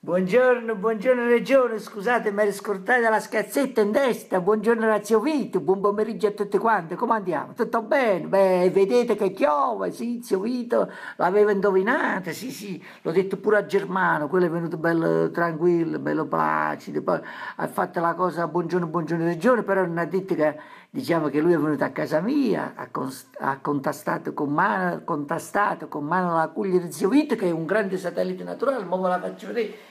Buongiorno, buongiorno Regione, scusate mi ero scortata la scazzetta in destra, buongiorno Razio Vito, buon pomeriggio a tutti quanti, come andiamo? Tutto bene? Beh, vedete che piove, sì, zio Vito l'aveva indovinata, sì sì, l'ho detto pure a Germano, quello è venuto bello tranquillo, bello placido, poi ha fatto la cosa buongiorno, buongiorno Regione, però non ha detto che, diciamo che lui è venuto a casa mia, ha, con, ha contastato, con mano, contastato con mano la cuglia di zio Vito che è un grande satellite naturale, ma ve la faccio vedere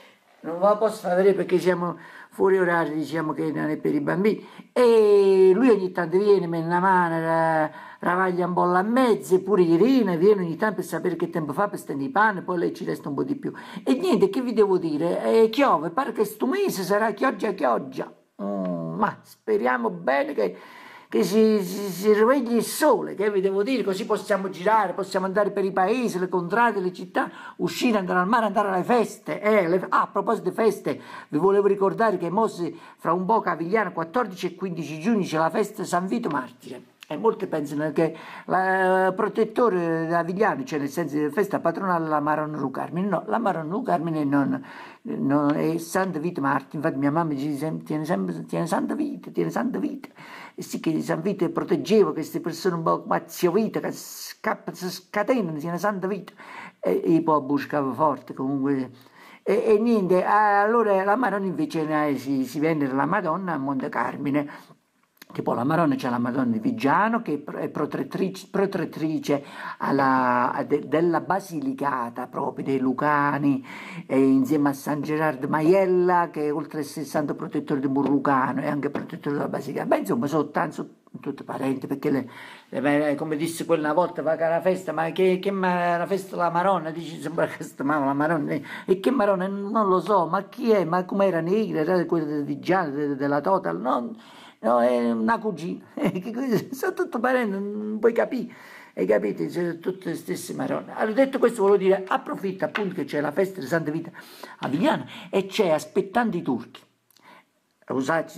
non ve la posso vedere perché siamo fuori orario, diciamo che non è per i bambini. E lui ogni tanto viene, mette una mano, ravaglia un po' a mezzo, pure Irina viene ogni tanto per sapere che tempo fa per stendere i panni, poi lei ci resta un po' di più. E niente, che vi devo dire? Eh, piove, pare che sto mese sarà chioggia chioggia. Mm, ma speriamo bene che che si, si, si risvegli il sole, che vi devo dire, così possiamo girare, possiamo andare per i paesi, le contrade, le città, uscire, andare al mare, andare alle feste. Eh, le, ah, a proposito di feste, vi volevo ricordare che Mossi fra un po' a Cavigliano, 14 e 15 giugno, c'è la festa San Vito Martire. E molti pensano che il eh, protettore da Vigliano, cioè nel senso della festa patronale, la Maron Ru Carmine. No, la Maron Ru Carmine non, non è Santa Vita Marti. Infatti mia mamma ci dice tiene sempre tiene Santa Vita, tiene Santa Vita. E sì che Santa Vita proteggeva queste persone un po' come mazio vita, che scappano, si scatenano, tiene Santa Vita. E, e poi buscava forte comunque. E, e, niente, allora la Maron invece si, si vende la Madonna a Monte Carmine che poi la Madonna c'è la Madonna di Vigiano che è protettrice, protettrice alla, de, della Basilicata proprio dei Lucani insieme a San Gerardo Maiella che è oltre a essere il santo protettore di Murrucano e anche protettore della Basilicata beh insomma sono tanto tutti parenti perché le, le, come disse quella volta va alla festa ma che, che ma, la festa della Maronna dice sembra questa la Maronna e che Maronna non lo so ma chi è ma com'era Negra era quella di Giada della Total non no, è una cugina, sono tutto parente, non puoi capire, hai capito? Cioè, sono tutte le stesse marone. Allora, detto questo, volevo dire, approfitta appunto che c'è la festa di Santa Vita a Vignano e c'è aspettando i turchi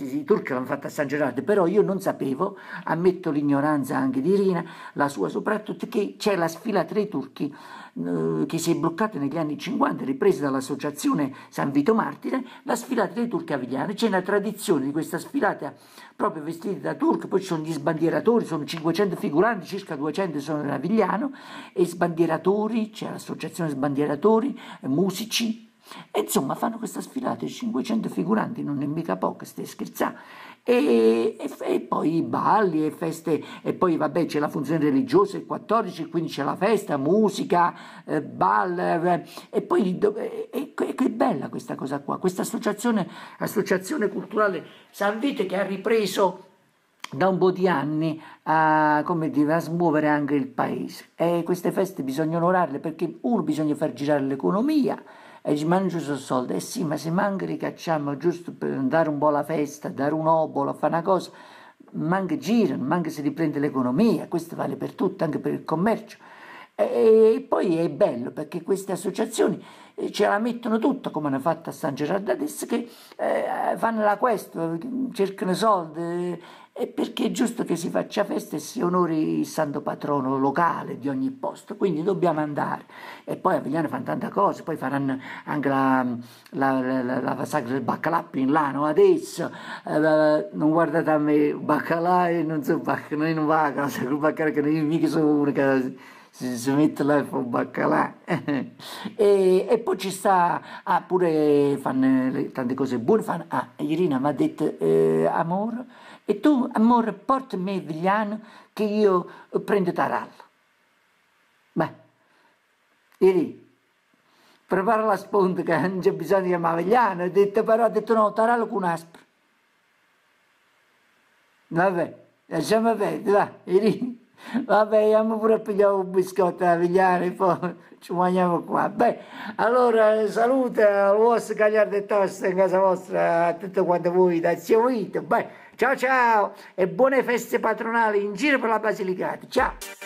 i turchi l'hanno fatta a San Gerardo, però io non sapevo, ammetto l'ignoranza anche di Irina, la sua soprattutto, che c'è la sfila tra i turchi eh, che si è bloccata negli anni 50, ripresa dall'associazione San Vito Martire, la sfilata dei turchi avigliani, c'è una tradizione di questa sfilata proprio vestita da turco, poi ci sono gli sbandieratori, sono 500 figuranti, circa 200 sono in Avigliano, e sbandieratori, c'è l'associazione sbandieratori, eh, musici, e insomma fanno questa sfilata di 500 figuranti, non è mica poco, stai scherzando. E, e, e, poi i balli e feste, e poi vabbè c'è la funzione religiosa il 14, quindi c'è la festa, musica, eh, ballo, eh, e poi e, che bella questa cosa qua, questa associazione, associazione culturale San Vite che ha ripreso da un po' di anni a, dire, a, smuovere anche il paese. E queste feste bisogna onorarle perché uno bisogna far girare l'economia e ci mangio su soldi. E eh sì, ma se manca ricacciamo giusto per andare un po' alla festa, dare un obolo, fare una cosa, manca girano, manca si riprende l'economia, questo vale per tutto, anche per il commercio. E, e poi è bello perché queste associazioni eh, ce la mettono tutta come hanno fatto a San Gerardo adesso che eh, fanno la questo, cercano soldi, e perché è giusto che si faccia festa e si onori il santo patrono locale di ogni posto, quindi dobbiamo andare. E poi a Vigliano fanno tante cose, poi faranno anche la, la, la, la sagra del baccalà in là, no? adesso eh, non guardate a me, baccalà e non so, baccalà, non va a casa, baccalà che non è mica sono uno che si, si mette là baccalà e, e, poi ci sta ah, pure fanno tante cose buone fanno, ah, Irina mi ha detto eh, amore e tu amore portami Vigliano che io prendo Tarallo beh Irina prepara la sponda che non c'è bisogno di chiamare Vigliano ha detto però ha detto no Tarallo con aspro vabbè lasciamo perdere dai Irina Vabbè, andiamo pure a pigliato un biscotto da pigliare, poi ci mangiamo qua. Beh, allora saluta al vostro Cagliardo e Tosta in casa vostra, a tutti quanti voi da Zio Vito. Beh, ciao ciao e buone feste patronali in giro per la Basilicata. Ciao!